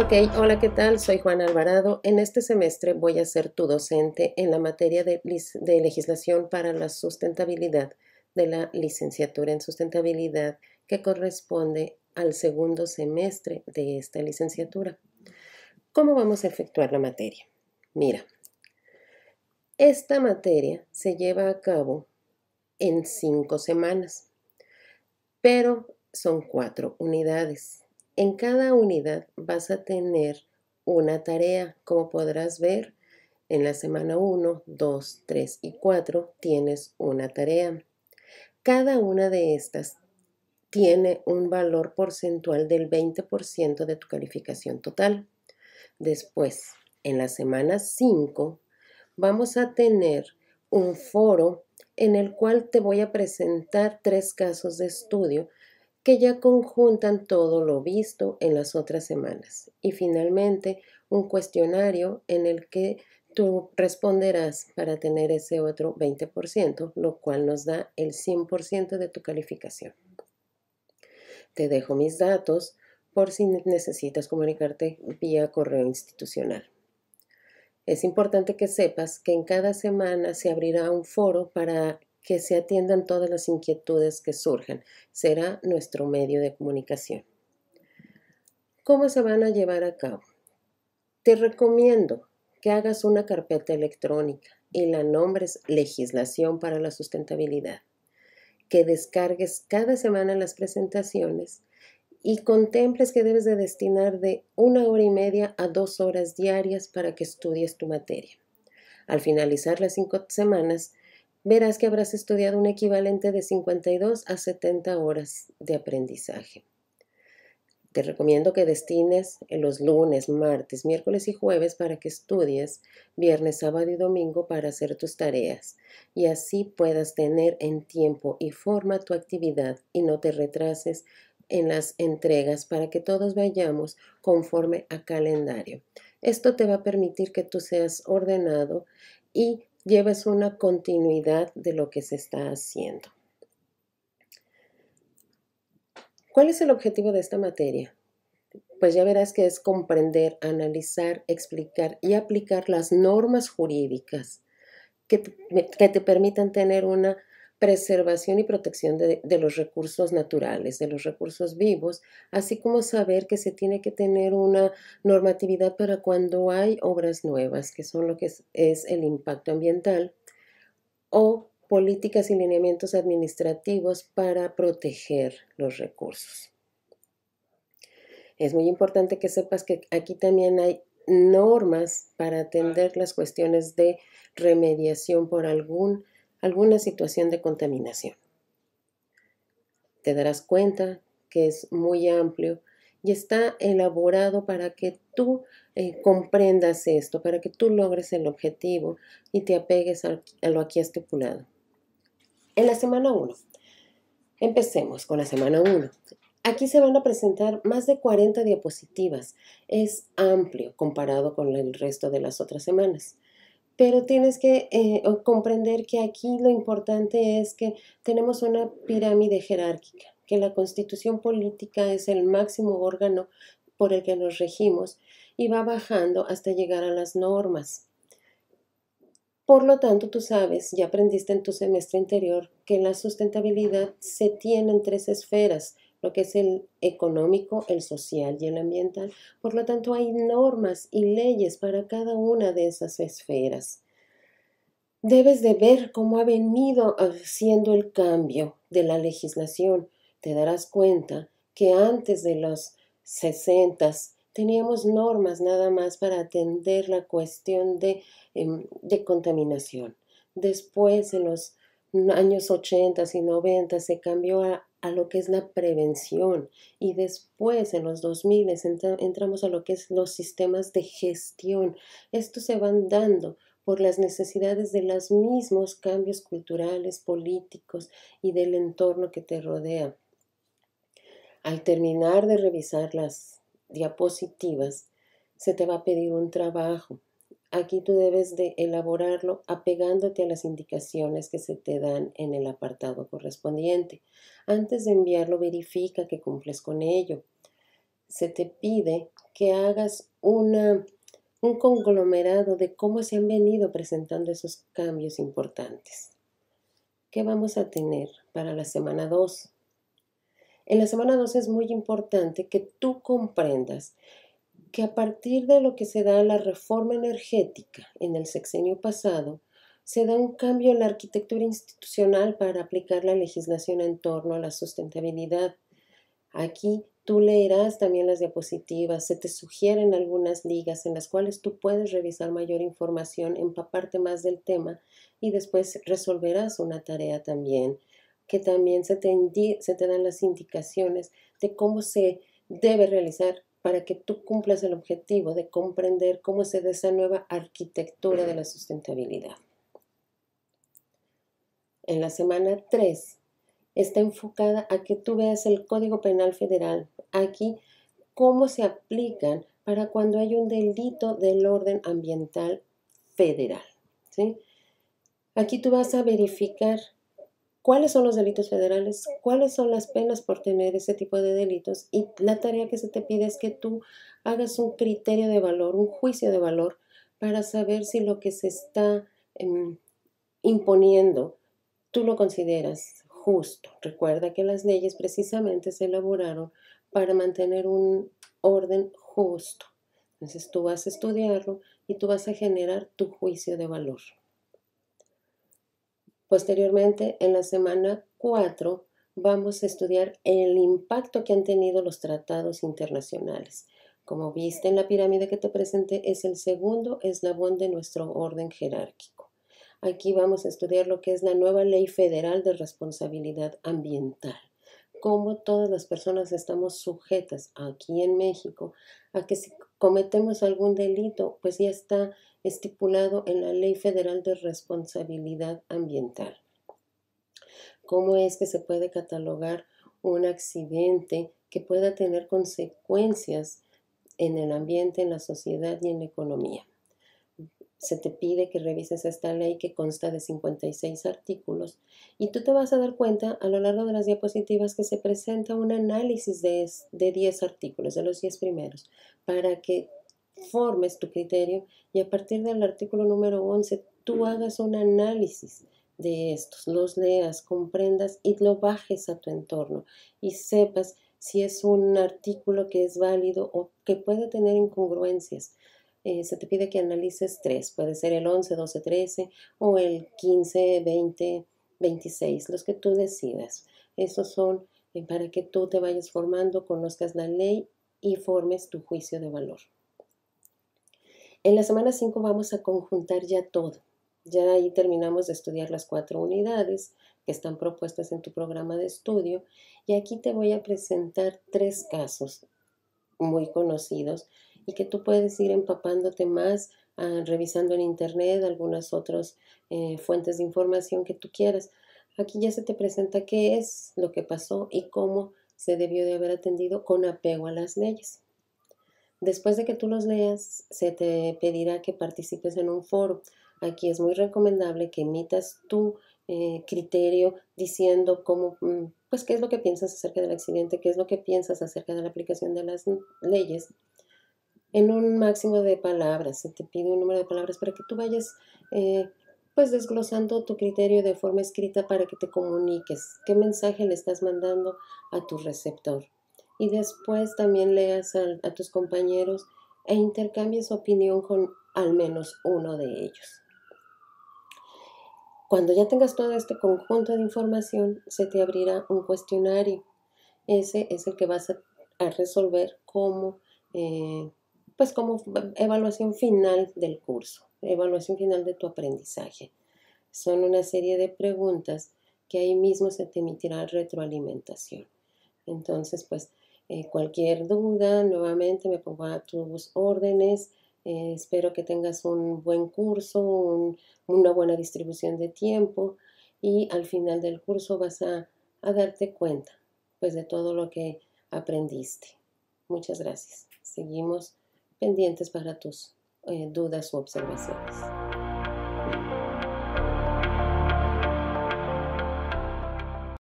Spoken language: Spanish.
Ok, hola, ¿qué tal? Soy Juan Alvarado. En este semestre voy a ser tu docente en la materia de, de legislación para la sustentabilidad de la licenciatura en sustentabilidad que corresponde al segundo semestre de esta licenciatura. ¿Cómo vamos a efectuar la materia? Mira, esta materia se lleva a cabo en cinco semanas, pero son cuatro unidades. En cada unidad vas a tener una tarea, como podrás ver. En la semana 1, 2, 3 y 4 tienes una tarea. Cada una de estas tiene un valor porcentual del 20% de tu calificación total. Después, en la semana 5, vamos a tener un foro en el cual te voy a presentar tres casos de estudio que ya conjuntan todo lo visto en las otras semanas. Y finalmente, un cuestionario en el que tú responderás para tener ese otro 20%, lo cual nos da el 100% de tu calificación. Te dejo mis datos por si necesitas comunicarte vía correo institucional. Es importante que sepas que en cada semana se abrirá un foro para que se atiendan todas las inquietudes que surjan. Será nuestro medio de comunicación. ¿Cómo se van a llevar a cabo? Te recomiendo que hagas una carpeta electrónica y la nombres Legislación para la Sustentabilidad, que descargues cada semana las presentaciones y contemples que debes de destinar de una hora y media a dos horas diarias para que estudies tu materia. Al finalizar las cinco semanas, verás que habrás estudiado un equivalente de 52 a 70 horas de aprendizaje. Te recomiendo que destines los lunes, martes, miércoles y jueves para que estudies viernes, sábado y domingo para hacer tus tareas y así puedas tener en tiempo y forma tu actividad y no te retrases en las entregas para que todos vayamos conforme a calendario. Esto te va a permitir que tú seas ordenado y llevas una continuidad de lo que se está haciendo. ¿Cuál es el objetivo de esta materia? Pues ya verás que es comprender, analizar, explicar y aplicar las normas jurídicas que que te permitan tener una preservación y protección de, los recursos naturales, de los recursos vivos, así como saber que se tiene que tener una normatividad para cuando hay obras nuevas, que son lo que es el impacto ambiental, o políticas y lineamientos administrativos para proteger los recursos. Es muy importante que sepas que aquí también hay normas para atender las cuestiones de remediación por algún alguna situación de contaminación. Te darás cuenta que es muy amplio y está elaborado para que tú eh, comprendas esto, para que tú logres el objetivo y te apegues a lo aquí estipulado. En la semana 1, empecemos con la semana 1. Aquí se van a presentar más de 40 diapositivas. Es amplio comparado con el resto de las otras semanas pero tienes que eh, comprender que aquí lo importante es que tenemos una pirámide jerárquica, que la constitución política es el máximo órgano por el que nos regimos y va bajando hasta llegar a las normas. Por lo tanto, tú sabes, ya aprendiste en tu semestre anterior, que la sustentabilidad se tiene en tres esferas, lo que es el económico, el social y el ambiental. Por lo tanto, hay normas y leyes para cada una de esas esferas. Debes de ver cómo ha venido haciendo ah, el cambio de la legislación. Te darás cuenta que antes de los 60 teníamos normas nada más para atender la cuestión de, em, de contaminación. Después, en los años 80 y 90 se cambió a, lo que es la prevención y después en los 2000 entramos a lo que es los sistemas de gestión. Esto se van dando por las necesidades de los mismos cambios culturales, políticos y del entorno que te rodea. Al terminar de revisar las diapositivas, se te va a pedir un trabajo Aquí tú debes de elaborarlo apegándote a las indicaciones que se te dan en el apartado correspondiente. Antes de enviarlo, verifica que cumples con ello. Se te pide que hagas una, un conglomerado de cómo se han venido presentando esos cambios importantes. ¿Qué vamos a tener para la semana 2? En la semana 2 es muy importante que tú comprendas que a partir de lo que se da la reforma energética en el sexenio pasado, se da un cambio en la arquitectura institucional para aplicar la legislación en torno a la sustentabilidad. Aquí tú leerás también las diapositivas, se te sugieren algunas ligas en las cuales tú puedes revisar mayor información, empaparte más del tema y después resolverás una tarea también, que también se te, se te dan las indicaciones de cómo se debe realizar para que tú cumplas el objetivo de comprender cómo se da esa nueva arquitectura de la sustentabilidad. En la semana 3 está enfocada a que tú veas el Código Penal Federal, aquí cómo se aplican para cuando hay un delito del orden ambiental federal. Aquí tú vas a verificar cuáles son los delitos federales, cuáles son las penas por tener ese tipo de delitos y la tarea que se te pide es que tú hagas un criterio de valor, un juicio de valor para saber si lo que se está em, imponiendo tú lo consideras justo. Recuerda que las leyes precisamente se elaboraron para mantener un orden justo. Entonces tú vas a estudiarlo y tú vas a generar tu juicio de valor. Posteriormente, en la semana 4, vamos a estudiar el impacto que han tenido los tratados internacionales. Como viste en la pirámide que te presenté, es el segundo eslabón de nuestro orden jerárquico. Aquí vamos a estudiar lo que es la nueva ley federal de responsabilidad ambiental cómo todas las personas estamos sujetas aquí en México a que se cometemos algún delito, pues ya está estipulado en la Ley Federal de Responsabilidad Ambiental. ¿Cómo es que se puede catalogar un accidente que pueda tener consecuencias en el ambiente, en la sociedad y en la economía? se te pide que revises esta ley que consta de 56 artículos y tú te vas a dar cuenta a lo largo de las diapositivas que se presenta un análisis de, 10 artículos, de los 10 primeros, para que formes tu criterio y a partir del artículo número 11 tú hagas un análisis de estos, los leas, comprendas y lo bajes a tu entorno y sepas si es un artículo que es válido o que puede tener incongruencias. Eh, se te pide que analices tres, puede ser el 11, 12, 13 o el 15, 20, 26, los que tú decidas. Esos son eh, para que tú te vayas formando, conozcas la ley y formes tu juicio de valor. En la semana 5 vamos a conjuntar ya todo. Ya ahí terminamos de estudiar las cuatro unidades que están propuestas en tu programa de estudio y aquí te voy a presentar tres casos muy conocidos y que tú puedes ir empapándote más ah, revisando en internet algunas otras eh, fuentes de información que tú quieras. Aquí ya se te presenta qué es lo que pasó y cómo se debió de haber atendido con apego a las leyes. Después de que tú los leas, se te pedirá que participes en un foro. Aquí es muy recomendable que emitas tu eh, criterio diciendo cómo, mm, pues qué es lo que piensas acerca del accidente, qué es lo que piensas acerca de la aplicación de las leyes. En un máximo de palabras, se te pide un número de palabras para que tú vayas eh, pues desglosando tu criterio de forma escrita para que te comuniques qué mensaje le estás mandando a tu receptor. Y después también leas a, tus compañeros e intercambies opinión con al menos uno de ellos. Cuando ya tengas todo este conjunto de información, se te abrirá un cuestionario. Ese es el que vas a, resolver cómo... Eh, pues como evaluación final del curso, evaluación final de tu aprendizaje. Son una serie de preguntas que ahí mismo se te emitirá retroalimentación. Entonces, pues eh, cualquier duda, nuevamente me pongo a tus órdenes. Eh, espero que tengas un buen curso, una buena distribución de tiempo y al final del curso vas a, a darte cuenta pues de todo lo que aprendiste. Muchas gracias. Seguimos pendientes para tus eh, dudas u observaciones.